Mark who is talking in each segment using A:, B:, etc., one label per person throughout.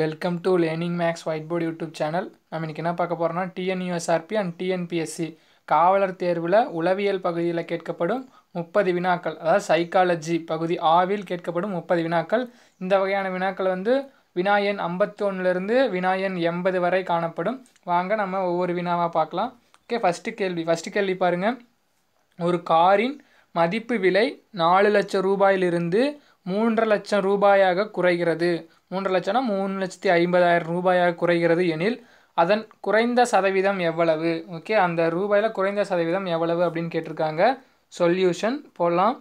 A: welcome to learning maths white board YouTube channel நம்ம இன்றைக்கி என்ன பார்க்க போகிறோம்னா டிஎன்யூஎஸ்ஆர்பி அண்ட் டிஎன்பிஎஸ்சி காவலர் தேர்வில் உளவியல் பகுதியில் கேட்கப்படும் முப்பது வினாக்கள் அதாவது சைக்காலஜி பகுதி ஆவில் கேட்கப்படும் முப்பது வினாக்கள் இந்த வகையான வினாக்கள் வந்து வினாயன் ஐம்பத்தி ஒன்றுலேருந்து வினாயன் எண்பது வரை காணப்படும் வாங்க நம்ம ஒவ்வொரு வினாவாக பார்க்கலாம் ஓகே ஃபஸ்ட்டு கேள்வி ஃபஸ்ட்டு கேள்வி பாருங்கள் ஒரு காரின் மதிப்பு விலை நாலு லட்சம் ரூபாயிலிருந்து மூன்று லட்சம் ரூபாயாக குறைகிறது மூன்று லட்சம்னா மூணு லட்சத்தி ஐம்பதாயிரம் ரூபாயாக குறைகிறது எனில் அதன் குறைந்த சதவீதம் எவ்வளவு ஓகே அந்த ரூபாயில் குறைந்த சதவீதம் எவ்வளவு அப்படின்னு கேட்டிருக்காங்க சொல்யூஷன் போடலாம்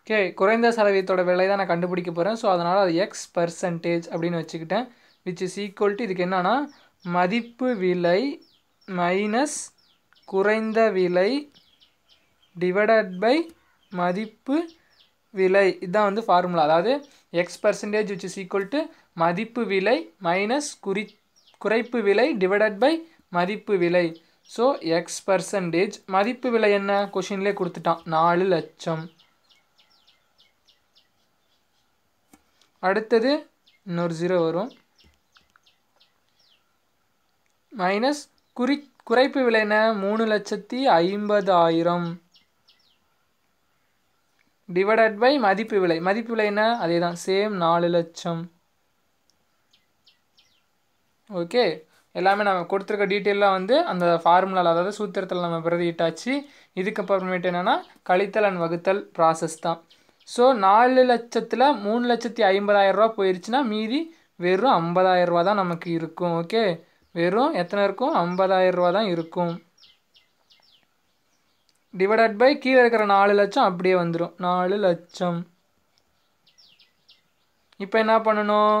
A: ஓகே குறைந்த சதவீதத்தோட விலை தான் நான் கண்டுபிடிக்க போகிறேன் ஸோ அதனால் அது எக்ஸ் பர்சன்டேஜ் அப்படின்னு வச்சுக்கிட்டேன் விச் இஸ் ஈக்குவல் டு இதுக்கு என்னென்னா மதிப்பு விலை மைனஸ் குறைந்த விலை டிவைடட் பை மதிப்பு விலை இதுதான் வந்து ஃபார்முலா அதாவது X percentage which is equal to மதிப்பு விலை மைனஸ் குறி குறைப்பு விலை டிவைடட் பை மதிப்பு விலை ஸோ எக்ஸ் பர்சன்டேஜ் மதிப்பு விலை என்ன கொஷின்லே கொடுத்துட்டான் நாலு லட்சம் அடுத்தது இன்னொரு ஜீரோ வரும் மைனஸ் குறி குறைப்பு விலை என்ன மூணு லட்சத்தி ஐம்பதாயிரம் டிவைடட் பை மதிப்பு விலை மதிப்பு விலைன்னா அதே தான் சேம் நாலு லட்சம் ஓகே எல்லாமே நம்ம கொடுத்துருக்க டீட்டெயிலாக வந்து அந்த ஃபார்முலாவில் அதாவது சூத்திரத்தில் நம்ம பிரதிட்டாச்சு இதுக்கப்புறமேட்டு என்னென்னா கழித்தல் அண்ட் வகுத்தல் ப்ராசஸ் தான் ஸோ நாலு லட்சத்தில் மூணு லட்சத்தி ஐம்பதாயிரரூபா போயிருச்சுன்னா மீதி வெறும் ஐம்பதாயிரரூபா தான் நமக்கு இருக்கும் ஓகே வெறும் எத்தனை இருக்கும் ஐம்பதாயிரரூபா தான் இருக்கும் டிவைடட் பை கீழே இருக்கிற நாலு லட்சம் அப்படியே வந்துடும் நாலு லட்சம் இப்போ என்ன பண்ணணும்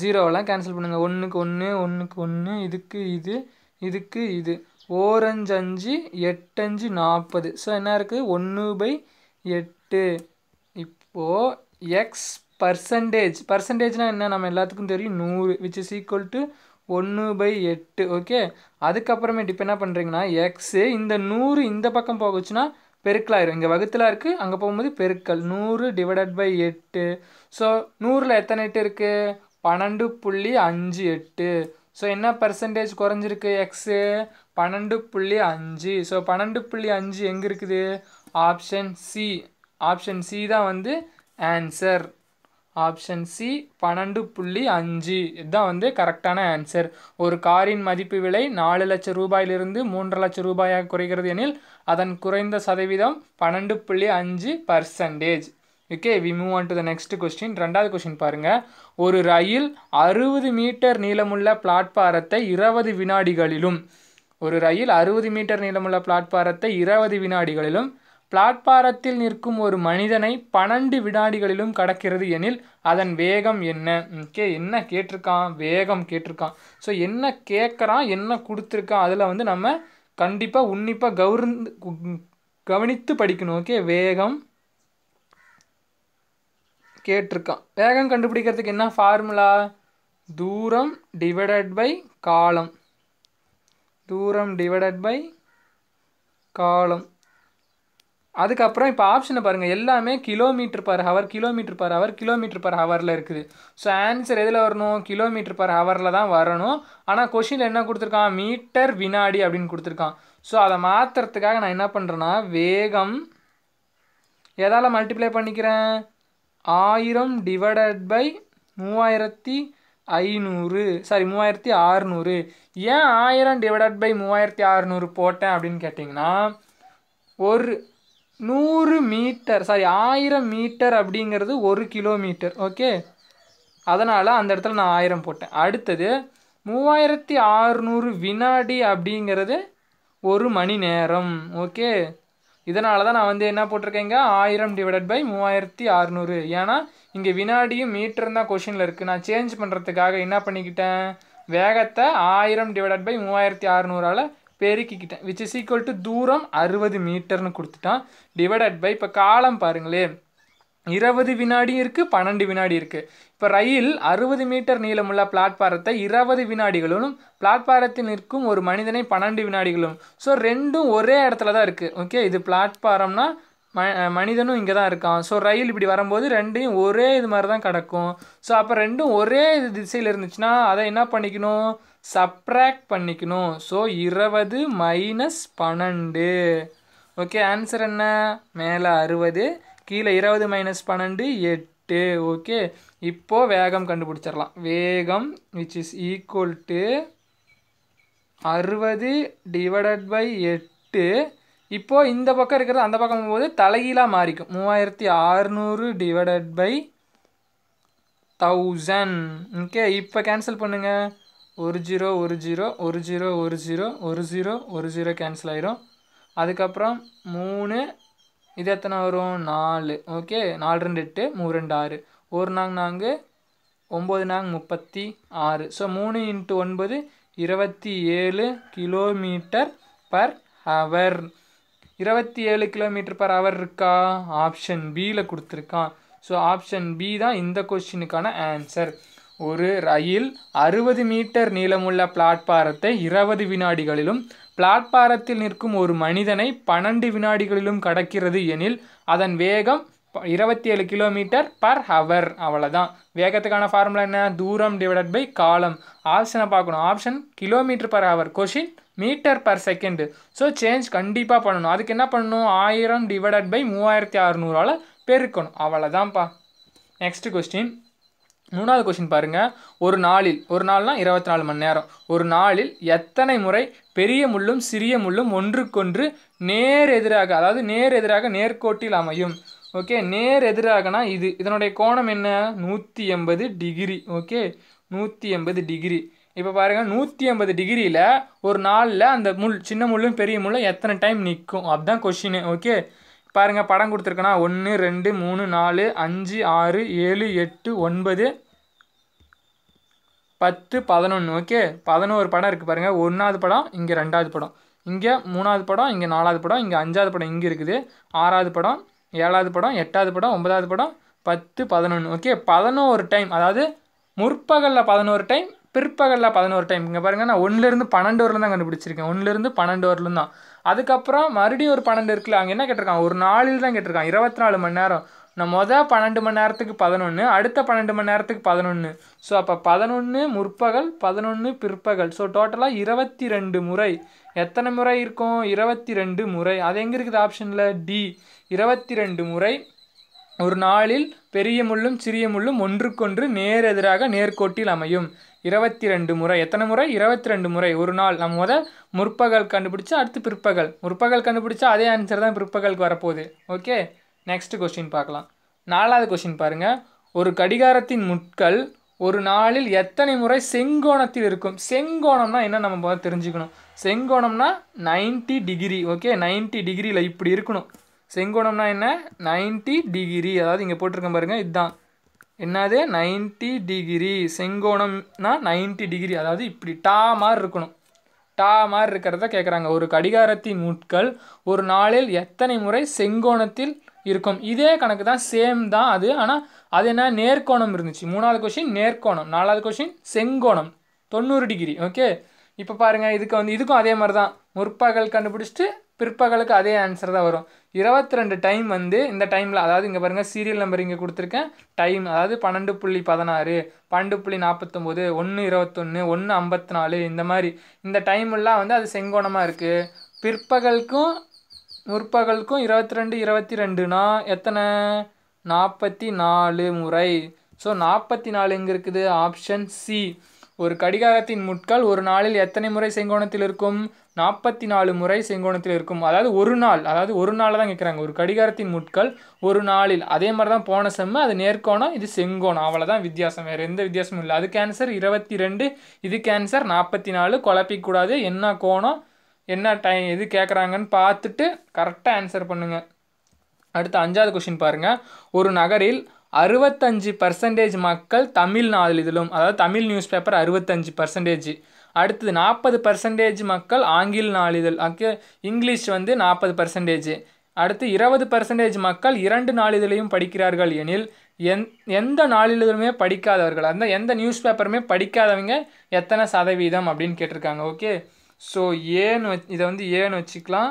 A: ஜீரோவெல்லாம் கேன்சல் பண்ணுங்கள் ஒன்றுக்கு ஒன்று ஒன்றுக்கு ஒன்று இதுக்கு இது இதுக்கு இது ஓரஞ்சு அஞ்சு எட்டஞ்சு நாற்பது ஸோ என்ன இருக்குது ஒன்று பை எட்டு இப்போது எக்ஸ் பர்சன்டேஜ் பர்சன்டேஜ்னால் என்ன நம்ம எல்லாத்துக்கும் தெரியும் நூறு விச் இஸ் ஈக்குவல் டு ஒன்று பை எட்டு ஓகே அதுக்கப்புறமே இப்போ என்ன பண்ணுறீங்கன்னா எக்ஸு இந்த நூறு இந்த பக்கம் போகுச்சுன்னா பெருக்கலாயிரும் இங்கே வகுத்தில் இருக்குது அங்கே போகும்போது பெருக்கல் நூறு டிவைடட் பை எட்டு ஸோ நூறில் எத்தனை எட்டு இருக்குது பன்னெண்டு புள்ளி அஞ்சு எட்டு ஸோ என்ன பர்சன்டேஜ் குறைஞ்சிருக்கு எக்ஸு பன்னெண்டு புள்ளி அஞ்சு ஸோ பன்னெண்டு புள்ளி அஞ்சு எங்கே இருக்குது ஆப்ஷன் சி ஆப்ஷன் சி தான் வந்து ஆன்சர் ஆப்ஷன் சி பன்னெண்டு புள்ளி அஞ்சு இதுதான் வந்து கரெக்டான ஆன்சர் ஒரு காரின் மதிப்பு விலை நாலு லட்சம் ரூபாயிலிருந்து மூன்று லட்சம் ரூபாயாக குறைகிறது எனில் அதன் குறைந்த சதவீதம் பன்னெண்டு புள்ளி அஞ்சு percentage okay we move on to the next question ரெண்டாவது கொஸ்டின் பாருங்கள் ஒரு ரயில் அறுபது மீட்டர் நீளமுள்ள பிளாட்பாரத்தை இருபது வினாடிகளிலும் ஒரு ரயில் அறுபது மீட்டர் நீளமுள்ள பிளாட்பாரத்தை இருபது வினாடிகளிலும் பிளாட்பாரத்தில் நிற்கும் ஒரு மனிதனை பன்னெண்டு வினாடிகளிலும் கடக்கிறது எனில் அதன் வேகம் என்ன கே என்ன கேட்டிருக்கான் வேகம் கேட்டிருக்கான் ஸோ என்ன கேட்குறான் என்ன கொடுத்துருக்கான் அதில் வந்து நம்ம கண்டிப்பாக உன்னிப்பாக கவர்ந்து கவனித்து படிக்கணும் ஓகே வேகம் கேட்டிருக்கான் வேகம் கண்டுபிடிக்கிறதுக்கு என்ன ஃபார்முலா தூரம் டிவைடட் பை காலம் தூரம் டிவைடட் பை காலம் அதுக்கப்புறம் இப்போ ஆப்ஷனை பாருங்கள் எல்லாமே kilometre per hour kilometre per hour kilometre per ஹவரில் இருக்குது ஸோ ஆன்சர் எதில் வரணும் கிலோமீட்டர் பர் ஹவரில் தான் வரணும் ஆனால் கொஷினில் என்ன கொடுத்துருக்கான் மீட்டர் வினாடி அப்படின்னு கொடுத்துருக்கான் ஸோ அதை மாற்றுறதுக்காக நான் என்ன பண்ணுறேன்னா வேகம் எதால் மல்டிப்ளை பண்ணிக்கிறேன் ஆயிரம் டிவைடட் பை மூவாயிரத்தி ஐநூறு சாரி மூவாயிரத்தி ஆறுநூறு ஏன் ஆயிரம் டிவைடட் பை மூவாயிரத்தி ஆறுநூறு போட்டேன் அப்படின்னு கேட்டிங்கன்னா ஒரு நூறு மீட்டர் சாரி ஆயிரம் மீட்டர் அப்படிங்கிறது ஒரு கிலோமீட்டர் ஓகே அதனால் அந்த இடத்துல நான் ஆயிரம் போட்டேன் அடுத்தது மூவாயிரத்தி ஆறுநூறு வினாடி அப்படிங்கிறது ஒரு மணி நேரம் ஓகே இதனால தான் நான் வந்து என்ன போட்டிருக்கேங்க ஆயிரம் டிவைடட் பை மூவாயிரத்தி அறுநூறு ஏன்னா இங்கே வினாடியும் மீட்டரும் தான் கொஷினில் இருக்குது நான் சேஞ்ச் பண்ணுறதுக்காக என்ன பண்ணிக்கிட்டேன் வேகத்தை ஆயிரம் டிவைடட் பை மூவாயிரத்தி அறுநூறால் பெருக்கிக்கிட்டேன் விச் இஸ் ஈக்குவல் டு தூரம் அறுபது மீட்டர்னு கொடுத்துட்டான் டிவைடட் பை இப்போ காலம் பாருங்களேன் இருபது வினாடி இருக்குது பன்னெண்டு வினாடி இருக்குது இப்போ ரயில் அறுபது மீட்டர் நீளமுள்ள பிளாட்பாரத்தை இருபது வினாடிகளும் பிளாட்பாரத்தில் நிற்கும் ஒரு மனிதனை பன்னெண்டு வினாடிகளும் ஸோ ரெண்டும் ஒரே இடத்துல தான் இருக்குது ஓகே இது பிளாட்பாரம்னா ம மனிதனும் இங்கே தான் இருக்கான் ஸோ ரயில் இப்படி வரும்போது ரெண்டையும் ஒரே இது மாதிரி தான் கிடக்கும் ஸோ அப்போ ரெண்டும் ஒரே இது திசையில் இருந்துச்சுன்னா அதை என்ன பண்ணிக்கணும் சப்ராக்ட் பண்ணிக்கணும் ஸோ இருபது மைனஸ் பன்னெண்டு ஓகே ஆன்சர் என்ன மேலே அறுபது கீழே இருபது மைனஸ் பன்னெண்டு எட்டு ஓகே இப்போது வேகம் கண்டுபிடிச்சிடலாம் வேகம் விச் இஸ் ஈக்குவல் டு அறுபது டிவைடட் பை எட்டு இப்போது இந்த பக்கம் இருக்கிறது அந்த பக்கம் போது தலைகீழாக மாறிக்கும் மூவாயிரத்தி ஆறுநூறு டிவைடட் பை தௌசண்ட் ஓகே இப்போ கேன்சல் பண்ணுங்கள் ஒரு ஜீரோ ஒரு ஜீரோ ஒரு ஜீரோ ஒரு ஜீரோ ஒரு ஜீரோ ஒரு ஜீரோ கேன்சல் ஆயிரும் அதுக்கப்புறம் மூணு இது எத்தனை வரும் நாலு ஓகே நாலு ரெண்டு எட்டு மூணு ரெண்டு ஆறு ஒரு நாங் நான்கு ஒம்பது நாங் முப்பத்தி ஆறு ஸோ மூணு இன்ட்டு ஒன்பது இருபத்தி ஏழு கிலோமீட்டர் பர் ஹவர் இருபத்தி ஏழு கிலோமீட்டர் பர் ஹவர் இருக்கா ஆப்ஷன் பியில் கொடுத்துருக்கான் ஸோ ஆப்ஷன் பி தான் இந்த கொஸ்டினுக்கான ஆன்சர் ஒரு ரயில் அறுபது மீட்டர் நீளமுள்ள பிளாட்பாரத்தை இருபது வினாடிகளிலும் பிளாட்பாரத்தில் நிற்கும் ஒரு மனிதனை பன்னெண்டு வினாடிகளிலும் கடக்கிறது எனில் அதன் வேகம் இருபத்தி ஏழு கிலோமீட்டர் பர் ஹவர் அவ்வளோதான் வேகத்துக்கான ஃபார்முலா என்ன தூரம் டிவைடட் பை காலம் ஆப்ஷனை பார்க்கணும் option kilometre per hour question metre per second so change கண்டிப்பாக பண்ணணும் அதுக்கு என்ன பண்ணணும் ஆயிரம் டிவைடட் பை மூவாயிரத்தி அறநூறால் பெருக்கணும் அவ்வளோதான்ப்பா நெக்ஸ்ட் கொஸ்டின் மூணாவது கொஷின் பாருங்கள் ஒரு நாளில் ஒரு நாள்னால் இருபத்தி நாலு மணி நேரம் ஒரு நாளில் எத்தனை முறை பெரிய முள்ளும் சிறிய முள்ளும் ஒன்றுக்கொன்று நேர் எதிராக அதாவது நேர் எதிராக நேர்கோட்டில் அமையும் ஓகே நேர் எதிராகனா இது இதனுடைய கோணம் என்ன நூற்றி எண்பது டிகிரி ஓகே நூற்றி எண்பது டிகிரி இப்போ பாருங்கள் நூற்றி ஐம்பது டிகிரியில் ஒரு நாளில் அந்த முள் சின்ன முள்ளும் பெரிய முள்ளும் எத்தனை டைம் நிற்கும் அதுதான் கொஷினு ஓகே பாருங்கள் படம் கொடுத்துருக்கேன்னா ஒன்று ரெண்டு மூணு நாலு அஞ்சு ஆறு ஏழு எட்டு ஒன்பது பத்து பதினொன்று ஓகே பதினோரு படம் இருக்குது பாருங்கள் ஒன்றாவது படம் இங்கே ரெண்டாவது படம் இங்கே மூணாவது படம் இங்கே நாலாவது படம் இங்கே அஞ்சாவது படம் இங்கே இருக்குது ஆறாவது படம் ஏழாவது படம் எட்டாவது படம் ஒன்பதாவது படம் பத்து பதினொன்று ஓகே பதினோரு டைம் அதாவது முற்பகலில் பதினோரு டைம் பிற்பகலில் பதினோரு டைம் இங்கே பாருங்கள் நான் ஒன்றுலேருந்து பன்னெண்டு வரலாம் தான் கண்டுபிடிச்சிருக்கேன் ஒன்றுலேருந்து பன்னெண்டு வரலுந்தான் தான் அதுக்கப்புறம் மறுபடியும் ஒரு பன்னெண்டு இருக்குல்ல அங்கே என்ன கேட்டிருக்கான் ஒரு நாளில் தான் கேட்டிருக்கான் இருபத்தி நாலு மணி நேரம் நான் மொதல் பன்னெண்டு மணி நேரத்துக்கு பதினொன்று அடுத்த பன்னெண்டு மணி நேரத்துக்கு பதினொன்று ஸோ அப்போ பதினொன்று முற்பகல் பதினொன்று பிற்பகல் ஸோ டோட்டலாக இருபத்தி ரெண்டு முறை எத்தனை முறை இருக்கும் இருபத்தி ரெண்டு முறை அது எங்கே இருக்குது ஆப்ஷனில் டி இருபத்தி ரெண்டு முறை ஒரு நாளில் பெரிய முள்ளும் சிறிய முள்ளும் ஒன்றுக்கொன்று நேர் எதிராக நேர்கோட்டில் அமையும் இருபத்தி ரெண்டு முறை எத்தனை முறை இருபத்தி ரெண்டு முறை ஒரு நாள் நம்ம முதல் முற்பகல் கண்டுபிடிச்சா அடுத்து பிற்பகல் முற்பகல் கண்டுபிடிச்சா அதே ஆன்சர் தான் பிற்பகலுக்கு வரப்போகுது ஓகே நெக்ஸ்ட் கொஸ்டின் பார்க்கலாம் நாலாவது கொஸ்டின் பாருங்கள் ஒரு கடிகாரத்தின் முட்கள் ஒரு நாளில் எத்தனை முறை செங்கோணத்தில் இருக்கும் செங்கோணம்னா என்ன நம்ம பார்த்து தெரிஞ்சுக்கணும் செங்கோணம்னா நைன்ட்டி டிகிரி ஓகே நைன்ட்டி டிகிரியில் இப்படி இருக்கணும் செங்கோணம்னா என்ன நைன்ட்டி டிகிரி அதாவது இங்கே போட்டிருக்கேன் பாருங்கள் இதுதான் என்னது நைன்ட்டி டிகிரி செங்கோணம்னா நைன்ட்டி டிகிரி அதாவது இப்படி டா மாதிரி இருக்கணும் டா மாதிரி இருக்கிறத கேட்குறாங்க ஒரு கடிகாரத்தின் முட்கள் ஒரு நாளில் எத்தனை முறை செங்கோணத்தில் இருக்கும் இதே கணக்கு தான் சேம் தான் அது ஆனால் அது என்ன நேர்கோணம் இருந்துச்சு மூணாவது கொஷின் நேர்கோணம் நாலாவது கொஷின் செங்கோணம் தொண்ணூறு டிகிரி ஓகே இப்போ பாருங்கள் இதுக்கு வந்து இதுக்கும் அதே மாதிரி தான் முற்பகல் கண்டுபிடிச்சிட்டு பிற்பகலுக்கு அதே ஆன்சர் தான் வரும் இருபத்தி ரெண்டு டைம் வந்து இந்த டைமில் அதாவது இங்கே பாருங்கள் சீரியல் நம்பர் இங்கே கொடுத்துருக்கேன் டைம் அதாவது பன்னெண்டு புள்ளி பதினாறு பன்னெண்டு புள்ளி நாற்பத்தொம்போது ஒன்று இருபத்தொன்று ஒன்று ஐம்பத்தி நாலு இந்த மாதிரி இந்த டைம்லாம் வந்து அது செங்கோணமாக இருக்குது பிற்பகலுக்கும் முற்பகலுக்கும் இருபத்தி ரெண்டு இருபத்தி ரெண்டுனா எத்தனை நாற்பத்தி நாலு முறை ஸோ நாற்பத்தி நாலு எங்கே இருக்குது ஆப்ஷன் சி ஒரு கடிகாரத்தின் முட்கள் ஒரு நாளில் எத்தனை முறை செங்கோணத்தில் இருக்கும் நாற்பத்தி நாலு முறை செங்கோணத்தில் இருக்கும் அதாவது ஒரு நாள் அதாவது ஒரு நாளில் தான் கேட்குறாங்க ஒரு கடிகாரத்தின் முட்கள் ஒரு நாளில் அதே மாதிரி தான் போன செம்மு அது நேர்கோணம் இது செங்கோணம் அவ்வளோதான் வித்தியாசம் வேறு எந்த வித்தியாசமும் இல்லை அது கேன்சர் இருபத்தி ரெண்டு இது கேன்சர் நாற்பத்தி நாலு குழப்பிக்கூடாது என்ன கோணம் என்ன டைம் எது கேட்குறாங்கன்னு பார்த்துட்டு கரெக்டாக ஆன்சர் பண்ணுங்கள் அடுத்து அஞ்சாவது கொஷின் பாருங்கள் ஒரு நகரில் அறுபத்தஞ்சு பர்சன்டேஜ் மக்கள் தமிழ் நாளிதழும் அதாவது தமிழ் நியூஸ் பேப்பர் அறுபத்தஞ்சு பர்சன்டேஜ் அடுத்தது நாற்பது பர்சன்டேஜ் மக்கள் ஆங்கில நாளிதழ் ஓகே இங்கிலீஷ் வந்து நாற்பது பர்சன்டேஜ் அடுத்து இருபது பர்சன்டேஜ் மக்கள் இரண்டு நாளிதழையும் படிக்கிறார்கள் எனில் எந் எந்த நாளிதழுமே படிக்காதவர்கள் அந்த எந்த நியூஸ் பேப்பருமே படிக்காதவங்க எத்தனை சதவீதம் அப்படின்னு கேட்டிருக்காங்க ஓகே ஸோ ஏன்னு வச் இதை வந்து ஏன்னு வச்சுக்கலாம்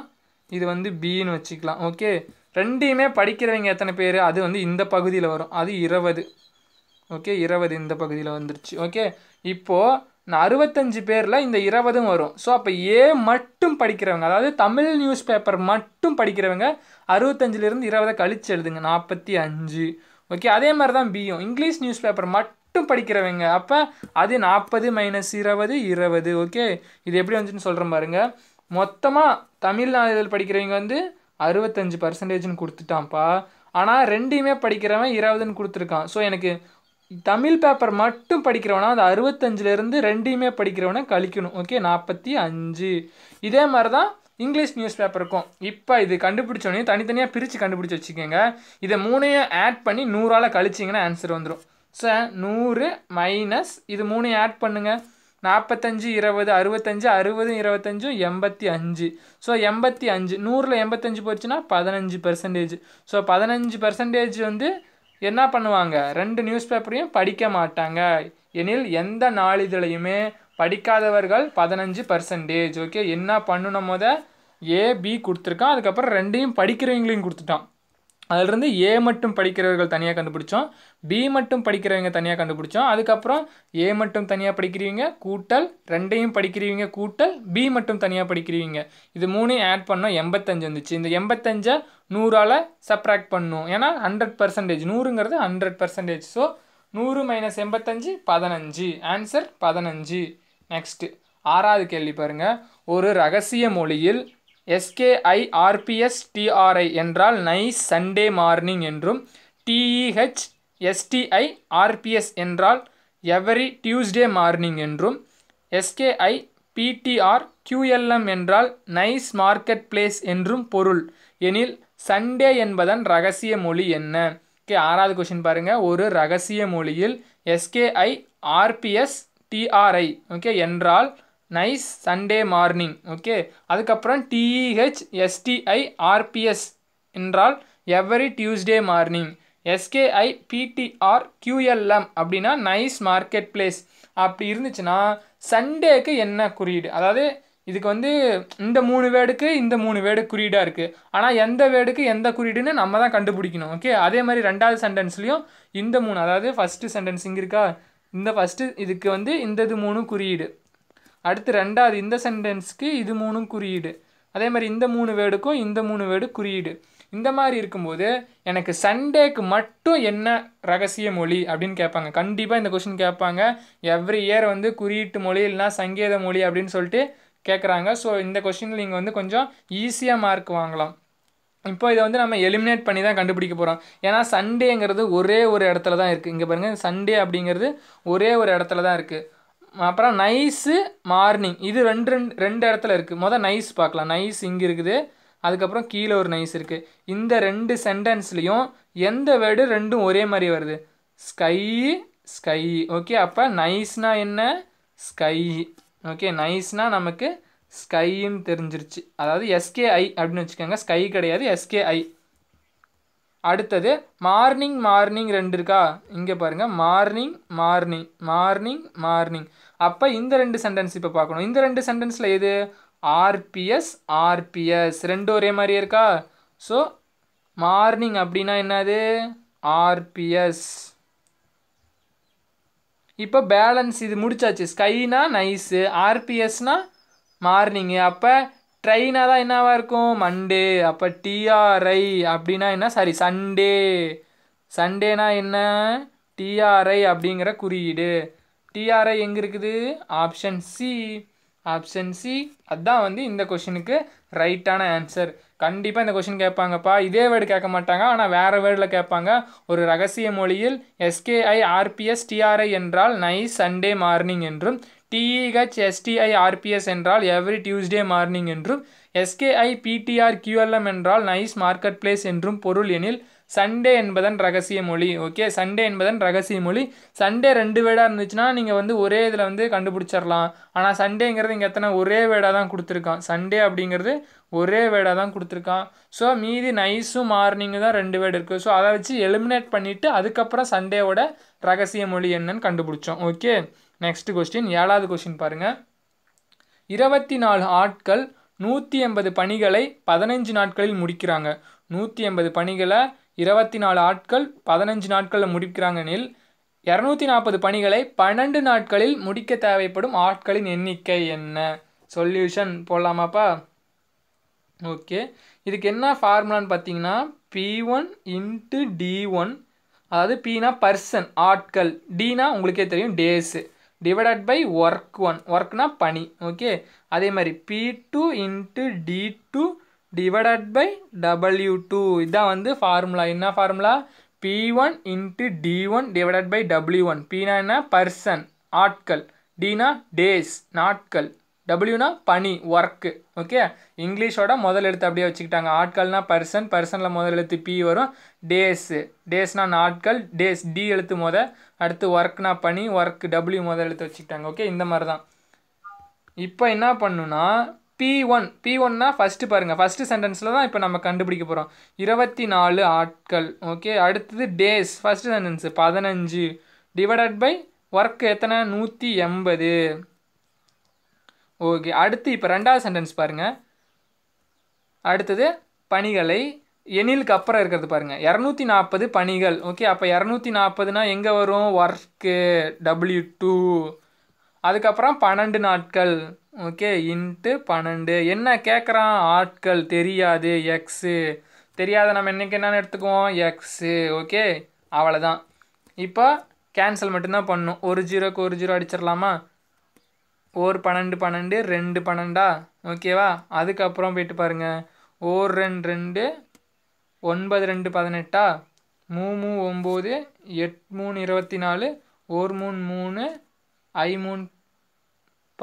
A: இது வந்து பின்னு வச்சுக்கலாம் ஓகே ரெண்டையுமே படிக்கிறவங்க எத்தனை பேர் அது வந்து இந்த பகுதியில் வரும் அது இருபது ஓகே இருபது இந்த பகுதியில் வந்துருச்சு ஓகே இப்போது நான் அறுபத்தஞ்சு பேரில் இந்த இருபதும் வரும் ஸோ அப்போ ஏ மட்டும் படிக்கிறவங்க அதாவது தமிழ் நியூஸ் பேப்பர் மட்டும் படிக்கிறவங்க அறுபத்தஞ்சிலிருந்து இருபதை கழிச்சு எழுதுங்க நாற்பத்தி அஞ்சு ஓகே அதே மாதிரி தான் பியும் இங்கிலீஷ் நியூஸ் பேப்பர் மட்டும் படிக்கிறவங்க அப்போ அது நாற்பது மைனஸ் இருபது இருபது ஓகே இது எப்படி வந்துச்சுன்னு சொல்கிற பாருங்க மொத்தமாக தமிழ்நாடுகள் படிக்கிறவங்க வந்து அறுபத்தஞ்சு பர்சன்டேஜ்னு கொடுத்துட்டான்ப்பா ஆனால் ரெண்டையுமே படிக்கிறவன் இருபதுன்னு கொடுத்துருக்கான் ஸோ எனக்கு தமிழ் பேப்பர் மட்டும் படிக்கிறவனா அந்த அறுபத்தஞ்சிலேருந்து ரெண்டையுமே படிக்கிறவனை கழிக்கணும் ஓகே நாற்பத்தி அஞ்சு இதே மாதிரி தான் இங்கிலீஷ் நியூஸ் பேப்பர் இருக்கும் இப்போ இது கண்டுபிடிச்சோடனே தனித்தனியாக பிரித்து கண்டுபிடிச்சி வச்சுக்கோங்க இதை மூணையும் ஆட் பண்ணி நூறால் கழிச்சிங்கன்னா ஆன்சர் வந்துடும் சார் நூறு மைனஸ் இது மூணையும் ஆட் பண்ணுங்கள் நாற்பத்தஞ்சு இருபது அறுபத்தஞ்சு அறுபதும் இருபத்தஞ்சும் எண்பத்தி அஞ்சு ஸோ எண்பத்தி அஞ்சு நூறில் எண்பத்தஞ்சு போச்சுன்னா பதினஞ்சு பெர்சன்டேஜ் ஸோ பதினஞ்சு பர்சன்டேஜ் வந்து என்ன பண்ணுவாங்க ரெண்டு நியூஸ் பேப்பரையும் படிக்க மாட்டாங்க எனில் எந்த நாளிதழையுமே படிக்காதவர்கள் பதினஞ்சு பர்சன்டேஜ் ஓகே என்ன பண்ணணும் போத ஏ பி கொடுத்துருக்கான் அதுக்கப்புறம் ரெண்டையும் படிக்கிறவங்களையும் கொடுத்துட்டான் அதிலிருந்து ஏ மட்டும் படிக்கிறவர்கள் தனியாக கண்டுபிடிச்சோம் பி மட்டும் படிக்கிறவங்க தனியாக கண்டுபிடிச்சோம் அதுக்கப்புறம் ஏ மட்டும் தனியாக படிக்கிறீங்க கூட்டல் ரெண்டையும் படிக்கிறவங்க கூட்டல் பி மட்டும் தனியாக படிக்கிறவங்க இது மூணையும் ஆட் பண்ணோம் எண்பத்தஞ்சு வந்துச்சு இந்த எண்பத்தஞ்சை நூறால் சப்ராக்ட் பண்ணும் ஏன்னா ஹண்ட்ரட் பர்சன்டேஜ் நூறுங்கிறது ஹண்ட்ரட் பர்சன்டேஜ் ஸோ நூறு மைனஸ் எண்பத்தஞ்சு பதினஞ்சு ஆன்சர் பதினஞ்சு நெக்ஸ்ட்டு ஆறாவது கேள்வி பாருங்கள் ஒரு ரகசிய மொழியில் எஸ்கேஐஆர்பிஎஸ்டிஆர்ஐ என்றால் நைஸ் சண்டே மார்னிங் என்றும் டிஇஹெச் எஸ்டிஐ ஆர்பிஎஸ் என்றால் எவரி டியூஸ்டே மார்னிங் என்றும் எஸ்கேஐ பிடிஆர் கியூஎல்எம் என்றால் நைஸ் மார்க்கெட் பிளேஸ் என்றும் பொருள் எனில் சண்டே என்பதன் ரகசிய மொழி என்ன ஓகே ஆறாவது கொஷின் பாருங்கள் ஒரு ரகசிய மொழியில் எஸ்கேஐ ஆர்பிஎஸ் டிஆர்ஐ ஓகே என்றால் நைஸ் சண்டே மார்னிங் ஓகே அதுக்கப்புறம் டிஇஹெச் எஸ்டிஐ ஆர்பிஎஸ் என்றால் every Tuesday morning SKI PTR QLM அப்படின்னா நைஸ் மார்க்கெட் பிளேஸ் அப்படி இருந்துச்சுன்னா சண்டேக்கு என்ன குறியீடு அதாவது இதுக்கு வந்து இந்த மூணு வேர்டுக்கு இந்த மூணு வேர்டு குறியீடாக இருக்குது ஆனால் எந்த வேர்டுக்கு எந்த குறியீடுன்னு நம்ம தான் கண்டுபிடிக்கணும் ஓகே அதே மாதிரி ரெண்டாவது சென்டென்ஸ்லேயும் இந்த மூணு அதாவது ஃபஸ்ட்டு சென்டென்ஸ் இங்கே இருக்கா இந்த ஃபஸ்ட்டு இதுக்கு வந்து இந்த இது மூணு குறியீடு அடுத்து ரெண்டாவது இந்த சென்டென்ஸ்க்கு இது மூணும் குறியீடு அதே மாதிரி இந்த மூணு வேர்டுக்கும் இந்த மூணு வேர்டு குறியீடு இந்த மாதிரி இருக்கும்போது எனக்கு சண்டேக்கு மட்டும் என்ன ரகசிய மொழி அப்படின்னு கேட்பாங்க கண்டிப்பாக இந்த கொஷின் கேட்பாங்க எவ்ரி இயர் வந்து குறியீட்டு மொழி இல்லைனா சங்கீத மொழி அப்படின்னு சொல்லிட்டு கேட்குறாங்க ஸோ இந்த கொஷினில் நீங்கள் வந்து கொஞ்சம் ஈஸியாக மார்க் வாங்கலாம் இப்போ இதை வந்து நம்ம எலிமினேட் பண்ணி தான் கண்டுபிடிக்க போகிறோம் ஏன்னா சண்டேங்கிறது ஒரே ஒரு இடத்துல தான் இருக்குது இங்கே பாருங்கள் சண்டே அப்படிங்கிறது ஒரே ஒரு இடத்துல தான் இருக்குது அப்புறம் நைஸு மார்னிங் இது ரெண்டு ரெண்டு ரெண்டு இடத்துல இருக்குது மொதல் நைஸ் பார்க்கலாம் நைஸ் இங்கே இருக்குது அதுக்கப்புறம் கீழே ஒரு நைஸ் இருக்குது இந்த ரெண்டு சென்டென்ஸ்லேயும் எந்த வேர்டு ரெண்டும் ஒரே மாதிரி வருது ஸ்கை ஸ்கை ஓகே அப்போ நைஸ்னால் என்ன ஸ்கை ஓகே நைஸ்னால் நமக்கு ஸ்கைன்னு தெரிஞ்சிருச்சு அதாவது எஸ்கேஐ அப்படின்னு வச்சுக்கோங்க ஸ்கை கிடையாது எஸ்கேஐ அடுத்தது மார்னிங் மார்னிங் ரெண்டு இருக்கா இங்கே பாருங்கள் மார்னிங் மார்னிங் மார்னிங் மார்னிங் அப்போ இந்த ரெண்டு சென்டென்ஸ் இப்போ பார்க்கணும் இந்த ரெண்டு சென்டென்ஸில் எது ஆர்பிஎஸ் ஆர்பிஎஸ் ரெண்டும் ஒரே மாதிரியே இருக்கா ஸோ மார்னிங் அப்படின்னா என்னது ஆர்பிஎஸ் இப்போ பேலன்ஸ் இது முடிச்சாச்சு ஸ்கைனா நைஸு ஆர்பிஎஸ்னா மார்னிங்கு அப்போ ட்ரெயினாக தான் என்னவாக இருக்கும் மண்டே அப்போ டிஆர்ஐ அப்படின்னா என்ன சாரி சண்டே சண்டேனா என்ன டிஆர்ஐ அப்படிங்கிற குறியீடு டிஆர்ஐ எங்கே இருக்குது ஆப்ஷன் சி ஆப்ஷன் சி அதுதான் வந்து இந்த கொஷினுக்கு ரைட்டான ஆன்சர் கண்டிப்பாக இந்த கொஷின் கேட்பாங்கப்பா இதே வேர்டு கேட்க மாட்டாங்க ஆனால் வேறு வேர்டில் கேட்பாங்க ஒரு ரகசிய மொழியில் எஸ்கேஐ ஆர்பிஎஸ் டிஆர்ஐ என்றால் நைஸ் சண்டே மார்னிங் என்றும் டிஇஹெச் எஸ்டிஐ ஆர்பிஎஸ் என்றால் எவ்ரி டியூஸ்டே மார்னிங் என்றும் எஸ்கேஐ பிடிஆர் கியூஎல்எம் என்றால் நைஸ் மார்க்கெட் பிளேஸ் என்றும் பொருள் எனில் சண்டே என்பதன் ரகசிய மொழி ஓகே சண்டே என்பதன் ரகசிய மொழி சண்டே ரெண்டு வேடாக இருந்துச்சுன்னா நீங்கள் வந்து ஒரே இதில் வந்து கண்டுபிடிச்சிடலாம் ஆனால் சண்டேங்கிறது இங்கே எத்தனை ஒரே வேடாக தான் கொடுத்துருக்கான் சண்டே அப்படிங்கிறது ஒரே வேடாக தான் கொடுத்துருக்கான் ஸோ மீதி நைஸும் மார்னிங்கு தான் ரெண்டு வேடு இருக்குது ஸோ அதை வச்சு எலிமினேட் பண்ணிவிட்டு அதுக்கப்புறம் சண்டேவோட ரகசிய மொழி என்னன்னு கண்டுபிடிச்சோம் ஓகே நெக்ஸ்ட் கொஸ்டின் ஏழாவது கொஸ்டின் பாருங்கள் இருபத்தி நாலு ஆட்கள் நூற்றி எண்பது பணிகளை பதினஞ்சு நாட்களில் முடிக்கிறாங்க நூற்றி எண்பது பணிகளை இருபத்தி நாலு ஆட்கள் பதினஞ்சு நாட்களில் முடிக்கிறாங்கனில் இரநூத்தி நாற்பது பணிகளை பன்னெண்டு நாட்களில் முடிக்க தேவைப்படும் ஆட்களின் எண்ணிக்கை என்ன சொல்யூஷன் போடலாமாப்பா ஓகே இதுக்கு என்ன ஃபார்முலான்னு பார்த்தீங்கன்னா P one into D one அதாவது பீனா பர்சன் ஆட்கள் டீனா உங்களுக்கே தெரியும் days divided by work one ஒர்க்னா பனி ஓகே அதே மாதிரி P two into D two divided by W two இதான் வந்து ஃபார்முலா என்ன formula P one into D one W1 by நான் ஒன் பினா என்ன பர்சன் ஆட்கள் டினா டேஸ் நாட்கள் டபிள்யூனா பனி ஒர்க்கு ஓகே இங்கிலீஷோட முதல் அப்படியை அப்படியே வச்சுக்கிட்டாங்க ஆட்கள்னா பர்சன் பர்சனில் முதல் எடுத்து பி வரும் days நான் ஆட்கள் டேஸ் டி எழுத்து முத அடுத்து நான் பனி work W முதல் எழுத்து வச்சுக்கிட்டாங்க ஓகே இந்த மாதிரி தான் இப்போ என்ன பண்ணுனா பி ஒன் பி ஒன்னா ஃபஸ்ட்டு பாருங்கள் ஃபஸ்ட்டு சென்டென்ஸில் தான் இப்போ நம்ம கண்டுபிடிக்க போகிறோம் இருபத்தி நாலு ஆட்கள் ஓகே அடுத்தது டேஸ் ஃபஸ்ட்டு சென்டென்ஸு பதினஞ்சு டிவைடட் பை ஒர்க் எத்தனை நூற்றி எண்பது ஓகே அடுத்து இப்போ ரெண்டாவது சென்டென்ஸ் பாருங்கள் அடுத்தது பணிகளை எனிலுக்கு அப்புறம் இருக்கிறது பாருங்கள் இரநூத்தி நாற்பது பணிகள் ஓகே அப்போ இரநூத்தி நாற்பதுனா எங்கே வரும் ஒர்க்கு டபிள்யூ டூ அதுக்கப்புறம் பன்னெண்டு நாட்கள் ஓகே இன்ட்டு பன்னெண்டு என்ன கேட்குறான் ஆட்கள் தெரியாது எக்ஸு தெரியாத நம்ம என்றைக்கு என்னென்னு எடுத்துக்குவோம் எக்ஸு ஓகே அவ்வளோதான் இப்போ கேன்சல் மட்டும்தான் பண்ணும் ஒரு ஜீரோக்கு ஒரு ஜீரோ அடிச்சிடலாமா ஒரு பன்னெண்டு பன்னெண்டு ரெண்டு பன்னெண்டா ஓகேவா அதுக்கப்புறம் போயிட்டு பாருங்கள் ஓர் ரெண்டு ரெண்டு ஒன்பது ரெண்டு பதினெட்டா மூணு ஒம்பது எட் மூணு இருபத்தி நாலு ஓர் மூணு மூணு ஐ மூணு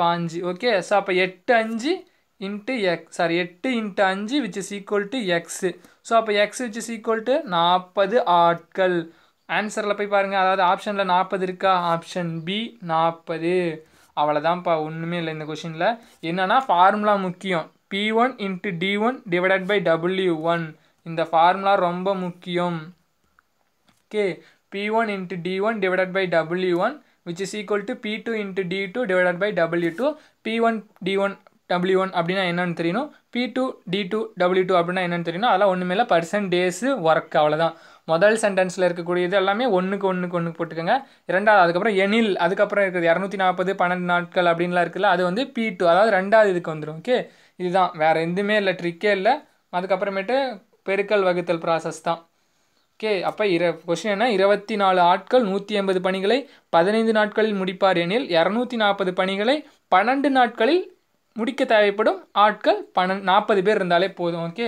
A: பாஞ்சு ஓகே ஸோ அப்போ எட்டு அஞ்சு இன்ட்டு எக்ஸ் சாரி எட்டு இன்ட்டு அஞ்சு which is equal to X so அப்போ X which is equal to நாற்பது ஆட்கள் ஆன்சரில் போய் பாருங்கள் அதாவது ஆப்ஷனில் நாற்பது இருக்கா ஆப்ஷன் பி நாற்பது அவ்வளோதான்ப்பா ஒன்றுமே இல்லை இந்த கொஷினில் என்னென்னா ஃபார்முலா முக்கியம் P one into D one divided by W one இந்த ஃபார்முலா ரொம்ப முக்கியம் okay P one into D one divided by W one which is equal to P two into D two divided by W two P one D one W one அப்படின்னா என்னென்னு தெரியணும் P two D two W two அப்படின்னா என்னென்னு தெரியணும் அதெல்லாம் ஒன்றுமே இல்லை days work அவ்வளோதான் முதல் இருக்கக்கூடிய இது எல்லாமே ஒன்றுக்கு ஒன்றுக்கு ஒன்று போட்டுக்கோங்க இரண்டாவது அதுக்கப்புறம் எனில் அதுக்கப்புறம் இருக்கிறது இரநூத்தி நாற்பது பன்னெண்டு நாட்கள் அப்படின்லாம் இருக்குல்ல அது வந்து பி டூ அதாவது ரெண்டாவது இதுக்கு வந்துடும் ஓகே இதுதான் வேறு எதுவுமே இல்லை ட்ரிக்கே இல்லை அதுக்கப்புறமேட்டு பெருக்கல் வகுத்தல் ப்ராசஸ் தான் ஓகே அப்போ இர கொஷின் என்ன இருபத்தி நாலு ஆட்கள் நூற்றி ஐம்பது பணிகளை பதினைந்து நாட்களில் முடிப்பார் எனில் இரநூத்தி நாற்பது பணிகளை பன்னெண்டு நாட்களில் முடிக்க தேவைப்படும் ஆட்கள் பன்னெண்டு நாற்பது பேர் இருந்தாலே போதும் ஓகே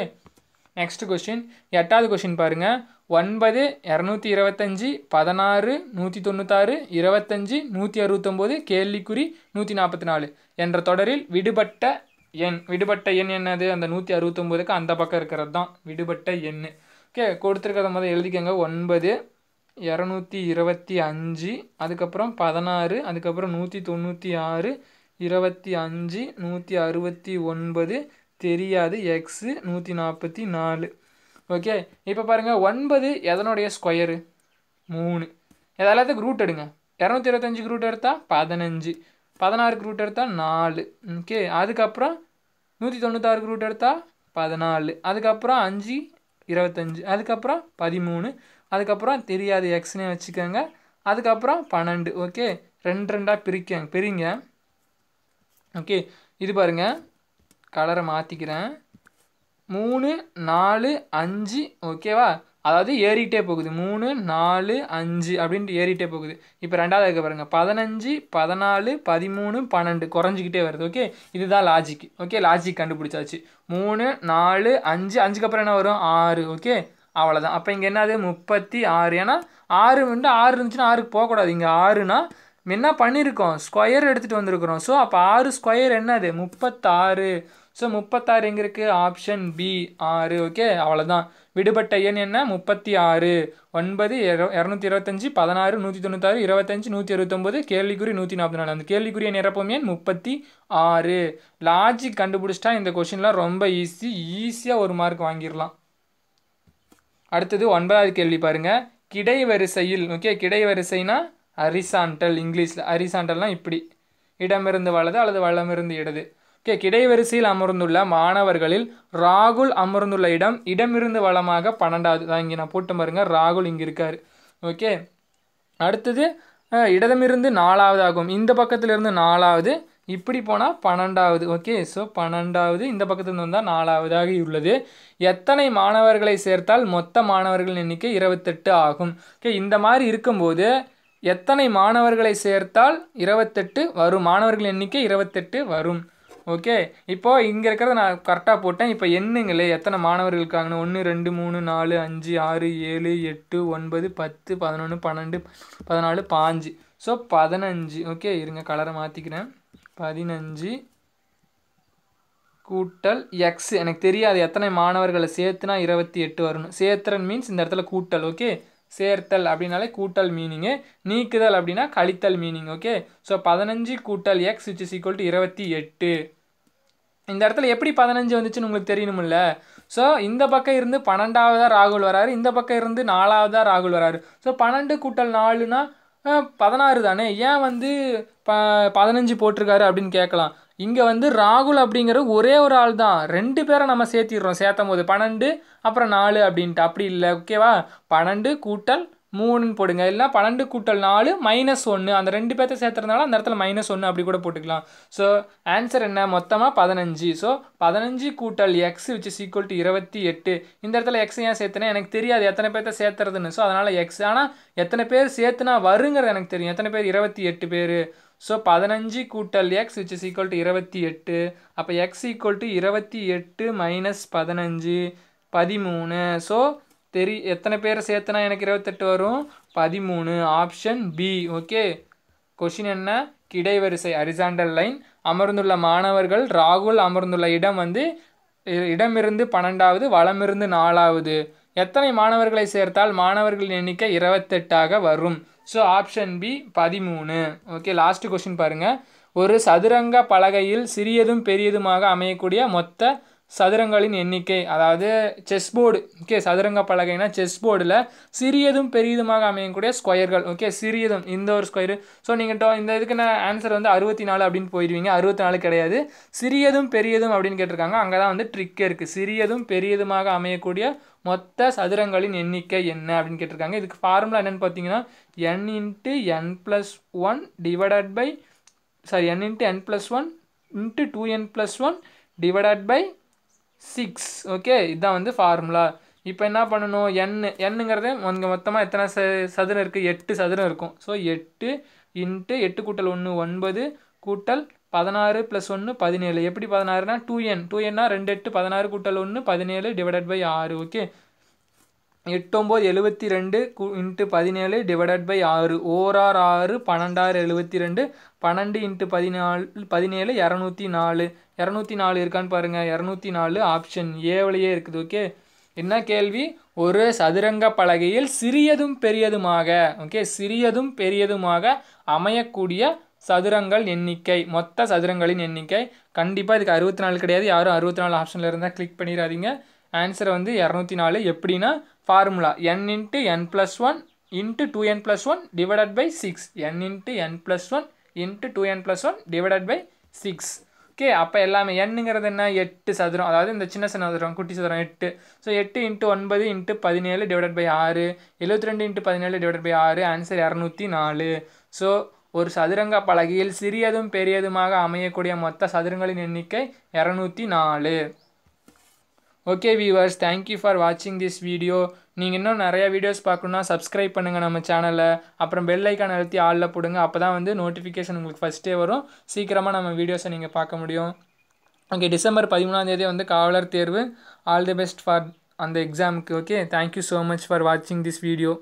A: நெக்ஸ்ட் கொஸ்டின் எட்டாவது கொஸ்டின் பாருங்கள் ஒன்பது இரநூத்தி இருபத்தஞ்சி பதினாறு நூற்றி தொண்ணூத்தாறு இருபத்தஞ்சி நூற்றி அறுபத்தொம்போது கேள்விக்குறி நூற்றி நாற்பத்தி நாலு என்ற தொடரில் விடுபட்ட எண் விடுபட்ட எண் என்னது அந்த நூற்றி அறுபத்தொம்போதுக்கு அந்த பக்கம் இருக்கிறது தான் விடுபட்ட எண் ஓகே கொடுத்துருக்கிறத மாதிரி எழுதிக்கோங்க ஒன்பது இரநூத்தி இருபத்தி அஞ்சு அதுக்கப்புறம் பதினாறு அதுக்கப்புறம் நூற்றி தொண்ணூற்றி ஆறு இருபத்தி அஞ்சு நூற்றி அறுபத்தி ஒன்பது தெரியாது எக்ஸு நூற்றி நாற்பத்தி நாலு ஓகே இப்போ பாருங்கள் ஒன்பது எதனுடைய ஸ்கொயரு மூணு எதாவது ரூட் எடுங்க இரநூத்தி இருபத்தஞ்சுக்கு ரூட் எடுத்தால் பதினஞ்சு பதினாறுக்கு ரூட் எடுத்தால் நாலு ஓகே அதுக்கப்புறம் நூற்றி தொண்ணூத்தாறுக்கு ரூட் எடுத்தால் பதினாலு அதுக்கப்புறம் அஞ்சு இருபத்தஞ்சி அதுக்கப்புறம் பதிமூணு அதுக்கப்புறம் தெரியாது எக்ஸ்னே வச்சுக்கோங்க அதுக்கப்புறம் பன்னெண்டு ஓகே ரெண்டு ரெண்டாக பிரிக்க பிரிங்க ஓகே இது பாருங்கள் கலரை மாற்றிக்கிறேன் மூணு நாலு அஞ்சு ஓகேவா அதாவது ஏறிட்டே போகுது மூணு நாலு அஞ்சு அப்படின்ட்டு ஏறிட்டே போகுது இப்போ ரெண்டாவது இருக்க பாருங்கள் பதினஞ்சு பதினாலு பதிமூணு பன்னெண்டு குறைஞ்சிக்கிட்டே வருது ஓகே இதுதான் லாஜிக் ஓகே லாஜிக் கண்டுபிடிச்சாச்சு மூணு நாலு அஞ்சு அஞ்சுக்கு அப்புறம் என்ன வரும் ஆறு ஓகே அவ்வளோதான் அப்போ இங்கே என்னது முப்பத்தி ஆறு ஏன்னா ஆறு வந்து ஆறு இருந்துச்சுன்னா ஆறுக்கு போகக்கூடாது இங்கே ஆறுனா என்ன பண்ணியிருக்கோம் ஸ்கொயர் எடுத்துகிட்டு வந்திருக்கிறோம் ஸோ அப்போ ஆறு ஸ்கொயர் என்னது முப்பத்தாறு ஸோ முப்பத்தாறு எங்கே இருக்குது ஆப்ஷன் பி ஆறு ஓகே அவ்வளோதான் விடுபட்ட எண் என்ன முப்பத்தி ஆறு ஒன்பது இரநூத்தி இருபத்தஞ்சி பதினாறு நூற்றி தொண்ணூத்தாறு இருபத்தஞ்சி நூற்றி அறுபத்தொம்போது கேள்விக்குறி நூற்றி நாற்பத்தி நாலு அந்த கேள்விக்குரிய நிரப்பும் எண் முப்பத்தி ஆறு லாஜிக் கண்டுபிடிச்சிட்டா இந்த கொஷின்லாம் ரொம்ப ஈஸி ஈஸியாக ஒரு மார்க் வாங்கிடலாம் அடுத்தது ஒன்பதாவது கேள்வி பாருங்கள் கிடைவரிசையில் ஓகே கிடை அரிசாண்டல் இங்கிலீஷில் அரிசாண்டல்னால் இப்படி இடமிருந்து வலது அல்லது வளமிருந்து இடது ஓகே கிடைவரிசையில் அமர்ந்துள்ள மாணவர்களில் ராகுல் அமர்ந்துள்ள இடம் இடமிருந்து வளமாக பன்னெண்டாவது தான் இங்கே நான் போட்டு பாருங்க ராகுல் இங்கே இருக்கார் ஓகே அடுத்தது இடதமிருந்து நாலாவது ஆகும் இந்த பக்கத்திலிருந்து நாலாவது இப்படி போனால் பன்னெண்டாவது ஓகே ஸோ பன்னெண்டாவது இந்த பக்கத்துலேருந்து வந்தால் நாலாவதாக உள்ளது எத்தனை மாணவர்களை சேர்த்தால் மொத்த மாணவர்களின் எண்ணிக்கை இருபத்தெட்டு ஆகும் ஓகே இந்த மாதிரி இருக்கும்போது எத்தனை மாணவர்களை சேர்த்தால் இருபத்தெட்டு வரும் மாணவர்கள் எண்ணிக்கை இருபத்தெட்டு வரும் ஓகே இப்போது இங்கே இருக்கிறத நான் கரெக்டாக போட்டேன் இப்போ எண்ணுங்களே எத்தனை மாணவர்கள் இருக்காங்கன்னு ஒன்று ரெண்டு மூணு நாலு அஞ்சு ஆறு ஏழு எட்டு ஒன்பது பத்து பதினொன்று பன்னெண்டு பதினாலு பாஞ்சு ஸோ பதினஞ்சு ஓகே இருங்க கலரை மாற்றிக்கிறேன் பதினஞ்சு கூட்டல் எக்ஸ் எனக்கு தெரியாது எத்தனை மாணவர்களை சேர்த்துனா இருபத்தி எட்டு வரணும் சேர்த்துறன் மீன்ஸ் இந்த இடத்துல கூட்டல் ஓகே சேர்த்தல் அப்படின்னாலே கூட்டல் மீனிங்கு நீக்குதல் அப்படின்னா கழித்தல் மீனிங் ஓகே ஸோ பதினஞ்சு கூட்டல் X which is equal to இருபத்தி எட்டு இந்த இடத்துல எப்படி பதினஞ்சு வந்துச்சுன்னு உங்களுக்கு தெரியணுமில்ல ஸோ இந்த பக்கம் இருந்து பன்னெண்டாவதாக ராகுல் வராரு இந்த பக்கம் இருந்து நாலாவதாக ராகுல் வராரு ஸோ பன்னெண்டு கூட்டல் நாலுனா பதினாறு தானே ஏன் வந்து ப பதினஞ்சு போட்டிருக்காரு அப்படின்னு கேட்கலாம் இங்கே வந்து ராகுல் அப்படிங்கிற ஒரே ஒரு ஆள் தான் ரெண்டு பேரை நம்ம சேர்த்திடுறோம் சேர்த்தும் போது பன்னெண்டு அப்புறம் நாலு அப்படின்ட்டு அப்படி இல்லை ஓகேவா பன்னெண்டு கூட்டல் மூணுன்னு போடுங்க இல்லை பன்னெண்டு கூட்டல் நாலு மைனஸ் ஒன்று அந்த ரெண்டு பேர்த்த சேர்த்துறதுனால அந்த இடத்துல மைனஸ் ஒன்று அப்படி கூட போட்டுக்கலாம் ஸோ ஆன்சர் என்ன மொத்தமாக பதினஞ்சு ஸோ பதினஞ்சு கூட்டல் எக்ஸ் விச் சீக்குவல் டு இருபத்தி எட்டு இந்த இடத்துல எக்ஸ் ஏன் சேர்த்துனா எனக்கு தெரியாது எத்தனை பேர்த்த சேர்த்துறதுன்னு ஸோ அதனால் எக்ஸ் ஆனால் எத்தனை பேர் சேர்த்துனா வருங்கிறது எனக்கு தெரியும் எத்தனை பேர் இருபத்தி எட்டு பேர் ஸோ பதினஞ்சு கூட்டல் X which is equal to இருபத்தி எட்டு அப்போ எக்ஸ் ஈக்குவல் டு இருபத்தி எட்டு மைனஸ் பதினஞ்சு பதிமூணு ஸோ தெரி எத்தனை பேரை சேர்த்துனா எனக்கு இருபத்தெட்டு வரும் பதிமூணு ஆப்ஷன் பி ஓகே கொஷின் என்ன கிடைவரிசை அரிசாண்டல் லைன் அமர்ந்துள்ள மாணவர்கள் ராகுல் அமர்ந்துள்ள இடம் வந்து இடமிருந்து பன்னெண்டாவது வளமிருந்து நாலாவது எத்தனை மாணவர்களை சேர்த்தால் மாணவர்களின் எண்ணிக்கை இருபத்தெட்டாக வரும் ஸோ ஆப்ஷன் பி பதிமூணு ஓகே லாஸ்ட் கொஷின் பாருங்கள் ஒரு சதுரங்க பலகையில் சிறியதும் பெரியதுமாக அமையக்கூடிய மொத்த சதுரங்களின் எண்ணிக்கை அதாவது செஸ் போர்டு ஓகே சதுரங்க பலகைனா செஸ் போர்டில் சிறியதும் பெரியதுமாக அமையக்கூடிய ஸ்கொயர்கள் ஓகே சிறியதும் இந்த ஒரு ஸ்கொயரு ஸோ நீங்கள் இந்த இதுக்கு நான் ஆன்சர் வந்து அறுபத்தி நாலு அப்படின்னு போயிடுவீங்க அறுபத்தி நாலு கிடையாது சிறியதும் பெரியதும் அப்படின்னு கேட்டிருக்காங்க அங்கே தான் வந்து ட்ரிக்கே இருக்குது சிறியதும் பெரியதுமாக அமையக்கூடிய மொத்த சதுரங்களின் எண்ணிக்கை என்ன அப்படின்னு கேட்டிருக்காங்க இதுக்கு ஃபார்முலா என்னென்னு பார்த்தீங்கன்னா N into N plus one divided by sorry N into N plus one into two N plus one divided by six okay இதுதான் வந்து ஃபார்முலா இப்போ என்ன பண்ணணும் என்னு எண்ணுங்கிறது அங்கே மொத்தமாக எத்தனை ச சதுரம் இருக்குது எட்டு சதுரம் இருக்கும் ஸோ எட்டு இன்ட்டு எட்டு கூட்டல் ஒன்று ஒன்பது கூட்டல் பதினாறு ப்ளஸ் ஒன்று பதினேழு எப்படி பதினாறுனா டூ என் டூ என்னா ரெண்டு எட்டு பதினாறு கூட்டல் ஒன்று பதினேழு டிவைடட் பை ஆறு ஓகே எட்டொம்பது எழுபத்தி ரெண்டு கு இன்ட்டு பதினேழு டிவைடட் பை ஆறு ஓரார் ஆறு பன்னெண்டாறு எழுபத்தி ரெண்டு பன்னெண்டு இன்ட்டு பதினாலு பதினேழு இரநூத்தி நாலு இரநூத்தி நாலு இருக்கான்னு பாருங்கள் இரநூத்தி நாலு ஆப்ஷன் ஏவலையே இருக்குது ஓகே என்ன கேள்வி ஒரு சதுரங்க பலகையில் சிறியதும் பெரியதுமாக ஓகே சிறியதும் பெரியதுமாக அமையக்கூடிய சதுரங்கள் எண்ணிக்கை மொத்த சதுரங்களின் எண்ணிக்கை கண்டிப்பாக இதுக்கு அறுபத்தி நாலு கிடையாது யாரும் அறுபத்தி நாலு ஆப்ஷனில் இருந்தால் கிளிக் பண்ணிடாதீங்க ஆன்சரை வந்து இரநூத்தி நாலு எப்படின்னா formula N into N plus one into two N plus one divided by six N into N plus one into two N plus one divided by six okay அப்போ எல்லாமே எண்ணுங்கிறது என்ன எட்டு சதுரம் அதாவது இந்த சின்ன சதுரம் குட்டி சதுரம் எட்டு ஸோ எட்டு இன்ட்டு ஒன்பது இன்ட்டு பதினேழு டிவைடட் பை ஆறு எழுபத்தி ரெண்டு இன்ட்டு பதினேழு டிவைடட் பை ஆறு ஆன்சர் இரநூத்தி நாலு ஸோ ஒரு சதுரங்க பலகையில் சிறியதும் பெரியதுமாக அமையக்கூடிய மொத்த சதுரங்களின் எண்ணிக்கை இரநூத்தி நாலு ஓகே வியூவர்ஸ் தேங்க்யூ ஃபார் வாட்சிங் திஸ் வீடியோ நீங்கள் இன்னும் நிறையா வீடியோஸ் பார்க்கணுன்னா சப்ஸ்கிரைப் பண்ணுங்கள் நம்ம சேனலை அப்புறம் பெல் ஐக்கான் அழுத்தி ஆளில் போடுங்க அப்போ தான் வந்து நோட்டிஃபிகேஷன் உங்களுக்கு ஃபஸ்ட்டே வரும் சீக்கிரமாக நம்ம வீடியோஸை நீங்கள் பார்க்க முடியும் ஓகே டிசம்பர் பதிமூணாந்தேதி வந்து காவலர் தேர்வு ஆல் தி பெஸ்ட் ஃபார் அந்த எக்ஸாமுக்கு okay thank you so much for வாட்சிங் திஸ் வீடியோ